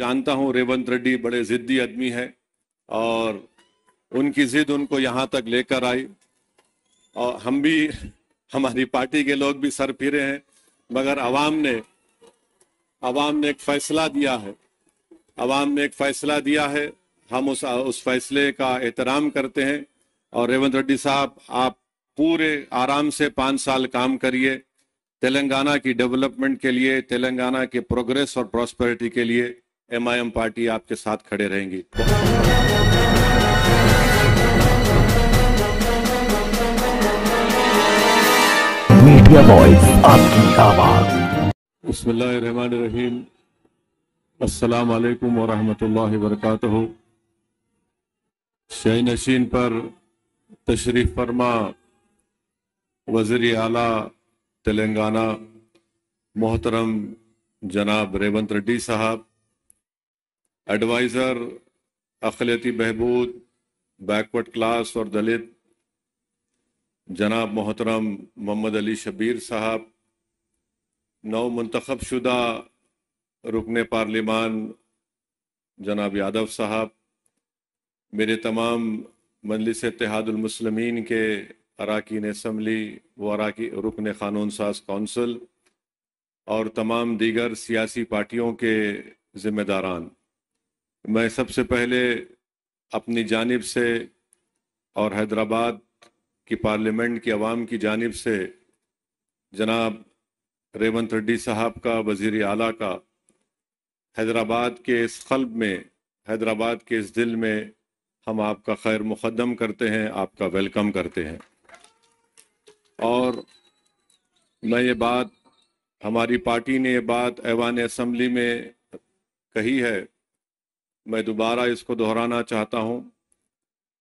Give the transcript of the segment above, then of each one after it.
जानता हूं रेवंत रेड्डी बड़े जिद्दी आदमी है और उनकी जिद उनको यहां तक लेकर आई और हम भी हमारी पार्टी के लोग भी सर फिरे हैं मगर अवाम ने अवाम ने एक फैसला दिया है अवाम ने एक फैसला दिया है हम उस उस फैसले का एहतराम करते हैं और रेवंत रेड्डी साहब आप पूरे आराम से पाँच साल काम करिए तेलंगाना की डेवलपमेंट के लिए तेलंगाना के प्रोग्रेस और प्रॉस्पेरिटी के लिए एमआईएम पार्टी आपके साथ खड़े रहेंगी मीडिया वॉइस आपकी आवाज अस्सलाम वालेकुम नशीन पर तशरीफ़ फरमा वज़र अला तेलंगाना मोहतरम जनाब रेवंत रेड्डी साहब एडवाइज़र अखिलती बहबूद बैकवर्ड क्लास और दलित जनाब मोहतरम मोहम्मद अली शबीर साहब नौ मंतखब शुदा रुकन पार्लिमान जनाब यादव साहब मेरे तमाम मजलिस इतिहादुलमसलमिन के अरकान इसम्बली व अराकी रुकन क़ानून साज कौंसिल और तमाम दीगर सियासी पार्टियों के ज़िम्मेदारान मैं सबसे पहले अपनी जानब से और हैदराबाद की पार्लियामेंट की आवाम की जानब से जनाब रेवंत रेड्डी साहब का वजीर अला का हैदराबाद के इस कल्ब में हैदराबाद के इस दिल में हम आपका खैर मुकदम करते हैं आपका वेलकम करते हैं और मैं ये बात हमारी पार्टी ने ये बात ऐवान असम्बली में कही है मैं दोबारा इसको दोहराना चाहता हूं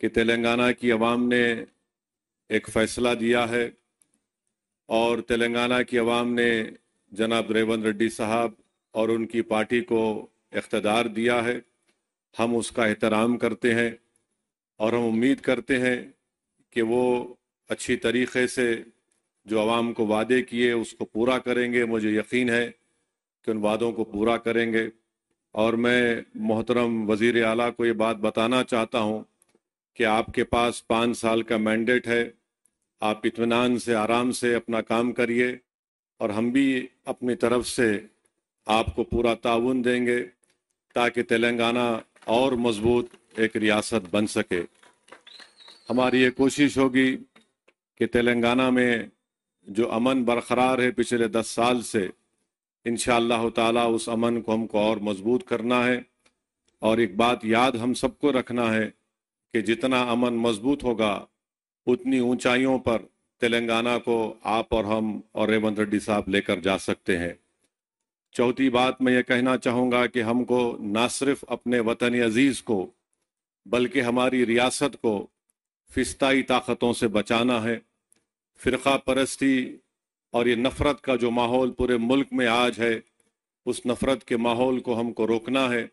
कि तेलंगाना की आवाम ने एक फ़ैसला दिया है और तेलंगाना की आवाम ने जनाब रेवंत रेड्डी साहब और उनकी पार्टी को इकतदार दिया है हम उसका एहतराम करते हैं और हम उम्मीद करते हैं कि वो अच्छी तरीक़े से जो आवाम को वादे किए उसको पूरा करेंगे मुझे यकीन है कि उन वादों को पूरा करेंगे और मैं मोहतरम वजीर अला को ये बात बताना चाहता हूँ कि आपके पास पाँच साल का मैंडेट है आप इतमान से आराम से अपना काम करिए और हम भी अपनी तरफ से आपको पूरा ताउन देंगे ताकि तेलंगाना और मजबूत एक रियासत बन सके हमारी ये कोशिश होगी कि तेलंगाना में जो अमन बरकरार है पिछले दस साल से इन ताला उस अमन को हमको और मजबूत करना है और एक बात याद हम सबको रखना है कि जितना अमन मजबूत होगा उतनी ऊंचाइयों पर तेलंगाना को आप और हम और रेवंत रेड्डी साहब लेकर जा सकते हैं चौथी बात मैं ये कहना चाहूँगा कि हमको ना सिर्फ अपने वतन अजीज़ को बल्कि हमारी रियासत को फिस्ताई ताकतों से बचाना है फ़िरका परस्ती और ये नफ़रत का जो माहौल पूरे मुल्क में आज है उस नफ़रत के माहौल को हमको रोकना है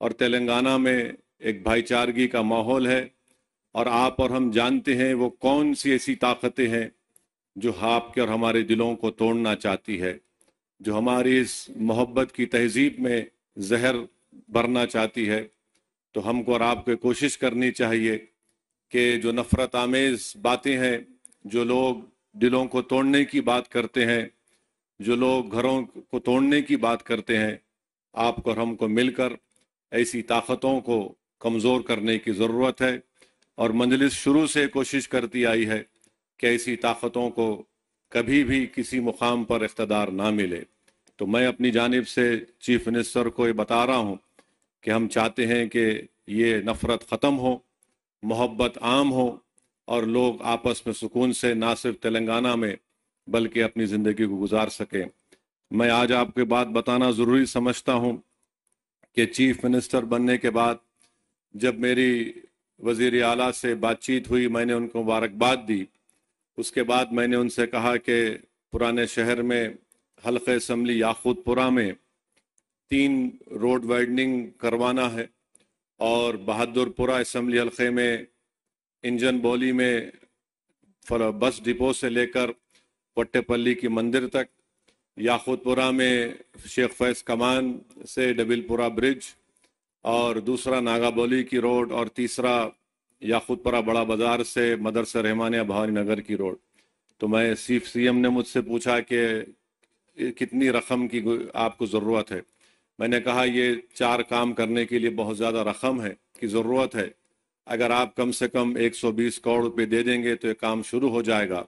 और तेलंगाना में एक भाईचारगी का माहौल है और आप और हम जानते हैं वो कौन सी ऐसी ताकतें हैं जो आपके और हमारे दिलों को तोड़ना चाहती है जो हमारी इस मोहब्बत की तहजीब में जहर भरना चाहती है तो हमको और आपको कोशिश करनी चाहिए कि जो नफ़रत आमेज़ बातें हैं जो लोग दिलों को तोड़ने की बात करते हैं जो लोग घरों को तोड़ने की बात करते हैं आपको और हमको मिलकर ऐसी ताकतों को कमज़ोर करने की ज़रूरत है और मंजलिस शुरू से कोशिश करती आई है कि ऐसी ताकतों को कभी भी किसी मुकाम पर इकतदार ना मिले तो मैं अपनी जानब से चीफ मिनिस्टर को ये बता रहा हूँ कि हम चाहते हैं कि ये नफ़रत ख़त्म हो मोहब्बत आम हो और लोग आपस में सुकून से ना सिर्फ तेलंगाना में बल्कि अपनी ज़िंदगी को गुजार सकें मैं आज आपके बात बताना ज़रूरी समझता हूँ कि चीफ मिनिस्टर बनने के बाद जब मेरी वज़ी अला से बातचीत हुई मैंने उनको मुबारकबाद दी उसके बाद मैंने उनसे कहा कि पुराने शहर में हल्क असम्बली याकूतपुरा में तीन रोड वाइडनिंग करवाना है और बहादुरपुरा इसम्बली हल्के में इंजन बोली में फर बस डिपो से लेकर पट्टेपल्ली की मंदिर तक याकूतपुरा में शेख फैज़ कमान से डबिलपुरा ब्रिज और दूसरा नागाबोली की रोड और तीसरा याकूतपुरा बड़ा बाज़ार से मदरसा रहमानिया भवानी नगर की रोड तो मैं सीफ सीएम ने मुझसे पूछा कि कितनी रकम की आपको ज़रूरत है मैंने कहा ये चार काम करने के लिए बहुत ज़्यादा रकम है की ज़रूरत है अगर आप कम से कम 120 करोड़ रुपए दे देंगे तो ये काम शुरू हो जाएगा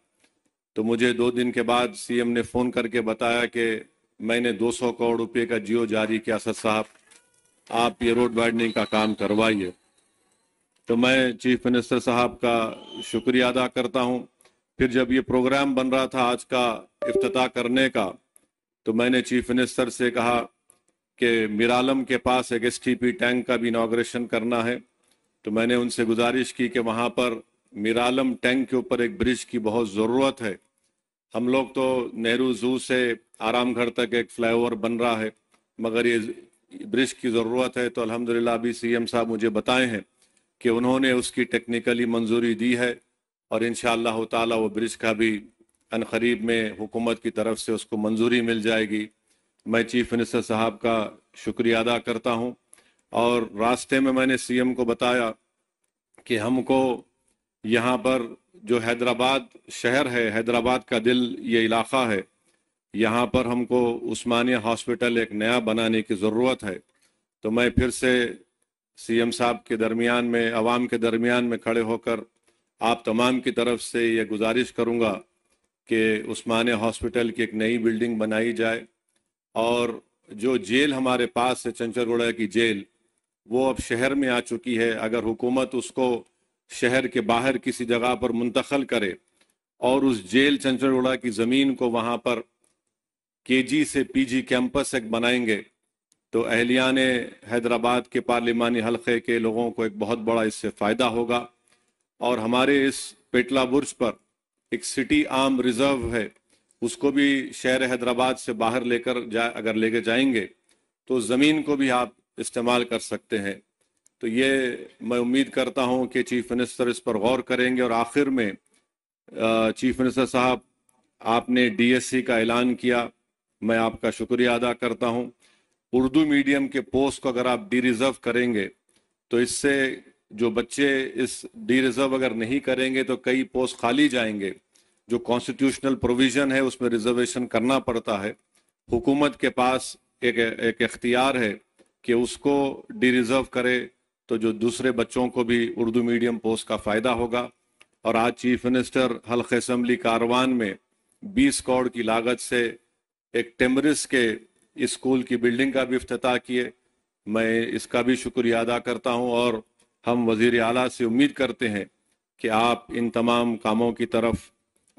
तो मुझे दो दिन के बाद सीएम ने फ़ोन करके बताया कि मैंने 200 करोड़ रुपए का जियो जारी किया सर साहब आप ये रोड वाइडनिंग का काम करवाइए तो मैं चीफ मिनिस्टर साहब का शुक्रिया अदा करता हूँ फिर जब ये प्रोग्राम बन रहा था आज का अफ्ताह करने का तो मैंने चीफ मिनिस्टर से कहा कि मिरालम के पास एक एस टैंक का भी इनाग्रेशन करना है तो मैंने उनसे गुजारिश की कि वहाँ पर मीरालम टैंक के ऊपर एक ब्रिज की बहुत ज़रूरत है हम लोग तो नेहरू जू से घर तक एक फ्लाईओवर बन रहा है मगर ये ब्रिज की ज़रूरत है तो अल्हम्दुलिल्लाह अभी सीएम साहब मुझे बताए हैं कि उन्होंने उसकी टेक्निकली मंजूरी दी है और इन ताला वो ब्रिज का भी अन में हुकूमत की तरफ से उसको मंजूरी मिल जाएगी मैं चीफ मिनिस्टर साहब का शुक्रिया अदा करता हूँ और रास्ते में मैंने सीएम को बताया कि हमको यहाँ पर जो हैदराबाद शहर है हैदराबाद का दिल ये इलाक़ा है यहाँ पर हमको उस्मानिया हॉस्पिटल एक नया बनाने की ज़रूरत है तो मैं फिर से सीएम साहब के दरमियान में आवाम के दरमियान में खड़े होकर आप तमाम की तरफ से ये गुजारिश करूँगा कि उस्मानिया हॉस्पिटल की एक नई बिल्डिंग बनाई जाए और जो जेल हमारे पास है चंचरगुड़ा की जेल वो अब शहर में आ चुकी है अगर हुकूमत उसको शहर के बाहर किसी जगह पर मुंतकल करे और उस जेल चंचलगुड़ा की ज़मीन को वहाँ पर केजी से पीजी कैंपस एक बनाएंगे तो अहलिया ने हैदराबाद के पार्लिमानी हलक़े के लोगों को एक बहुत बड़ा इससे फ़ायदा होगा और हमारे इस पेटला बुर्ज पर एक सिटी आर्म रिज़र्व है उसको भी शहर हैदराबाद से बाहर लेकर जा अगर लेके जाएंगे तो ज़मीन को भी आप इस्तेमाल कर सकते हैं तो ये मैं उम्मीद करता हूँ कि चीफ मिनिस्टर इस पर गौर करेंगे और आखिर में चीफ मिनिस्टर साहब आपने डीएससी का ऐलान किया मैं आपका शुक्रिया अदा करता हूँ उर्दू मीडियम के पोस्ट को अगर आप डी रिज़र्व करेंगे तो इससे जो बच्चे इस डी रिज़र्व अगर नहीं करेंगे तो कई पोस्ट खाली जाएंगे जो कॉन्स्टिट्यूशनल प्रोविज़न है उसमें रिजर्वेशन करना पड़ता है हुकूमत के पास एक एक इख्तियार है कि उसको डी रिजर्व करे तो जो दूसरे बच्चों को भी उर्दू मीडियम पोस्ट का फ़ायदा होगा और आज चीफ मिनिस्टर हल्के असम्बली कारवान में 20 करोड़ की लागत से एक टेमरिस के स्कूल की बिल्डिंग का भी अफ्ताह किए मैं इसका भी शुक्रिया अदा करता हूँ और हम वजीर अला से उम्मीद करते हैं कि आप इन तमाम कामों की तरफ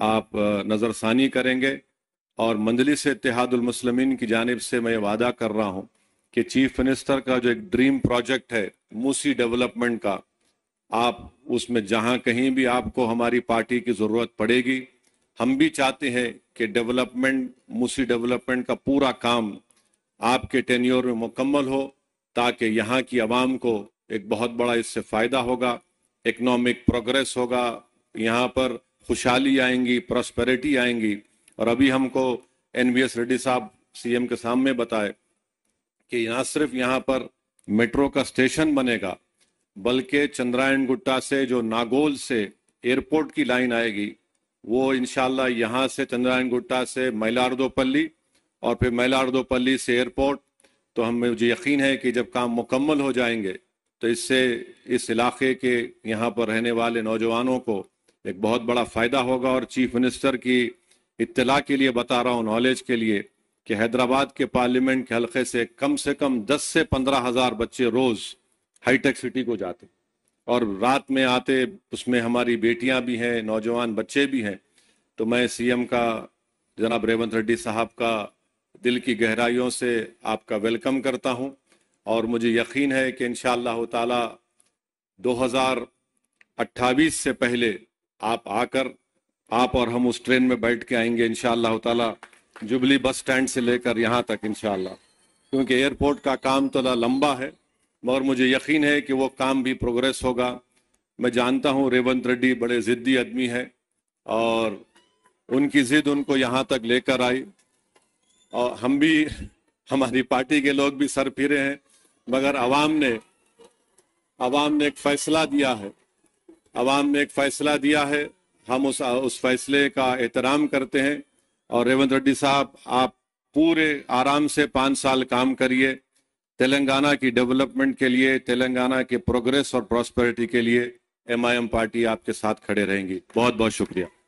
आप नज़रसानी करेंगे और मंजलिस इतिहादुलमसलमिन की जानब से मैं वादा कर रहा हूँ कि चीफ मिनिस्टर का जो एक ड्रीम प्रोजेक्ट है मूसी डेवलपमेंट का आप उसमें जहां कहीं भी आपको हमारी पार्टी की जरूरत पड़ेगी हम भी चाहते हैं कि डेवलपमेंट मूसी डेवलपमेंट का पूरा काम आपके टेन्योर में मुकम्मल हो ताकि यहाँ की आवाम को एक बहुत बड़ा इससे फ़ायदा होगा इकोनॉमिक प्रोग्रेस होगा यहाँ पर खुशहाली आएंगी प्रॉस्पेरिटी आएंगी और अभी हमको एन एस रेड्डी साहब सी एम के सामने बताए कि ना सिर्फ यहाँ पर मेट्रो का स्टेशन बनेगा बल्कि चंद्रायन गुट्टा से जो नागोल से एयरपोर्ट की लाइन आएगी वो इनशाला यहाँ से चंद्रायन गुट्टा से मैलारदोपल्ली और फिर मैलारदोपल्ली से एयरपोर्ट तो हम मुझे यकीन है कि जब काम मुकम्मल हो जाएंगे तो इससे इस इलाके के यहाँ पर रहने वाले नौजवानों को एक बहुत बड़ा फ़ायदा होगा और चीफ मिनिस्टर की इतला के लिए बता रहा हूँ नॉलेज के लिए कि हैदराबाद के पार्लियामेंट के हलके से कम से कम 10 से पंद्रह हजार बच्चे रोज हाईटेक सिटी को जाते और रात में आते उसमें हमारी बेटियां भी हैं नौजवान बच्चे भी हैं तो मैं सीएम का जनाब रेवंत रेड्डी साहब का दिल की गहराइयों से आपका वेलकम करता हूं और मुझे यकीन है कि इन ताला 2028 से पहले आप आकर आप और हम उस ट्रेन में बैठ के आएंगे इन ताला जुबली बस स्टैंड से लेकर यहाँ तक इनशाला क्योंकि एयरपोर्ट का काम तो लंबा है मगर मुझे यकीन है कि वो काम भी प्रोग्रेस होगा मैं जानता हूँ रेवंत रेड्डी बड़े ज़िद्दी आदमी है और उनकी ज़िद उनको यहाँ तक लेकर आई और हम भी हमारी पार्टी के लोग भी सर फिरे हैं मगर आवाम ने आवाम ने एक फ़ैसला दिया है आवाम ने एक फ़ैसला दिया है हम उस उस फैसले का एहतराम करते हैं और रेवंत रेड्डी साहब आप पूरे आराम से पाँच साल काम करिए तेलंगाना की डेवलपमेंट के लिए तेलंगाना के प्रोग्रेस और प्रॉस्पेरिटी के लिए एमआईएम पार्टी आपके साथ खड़े रहेंगी बहुत बहुत शुक्रिया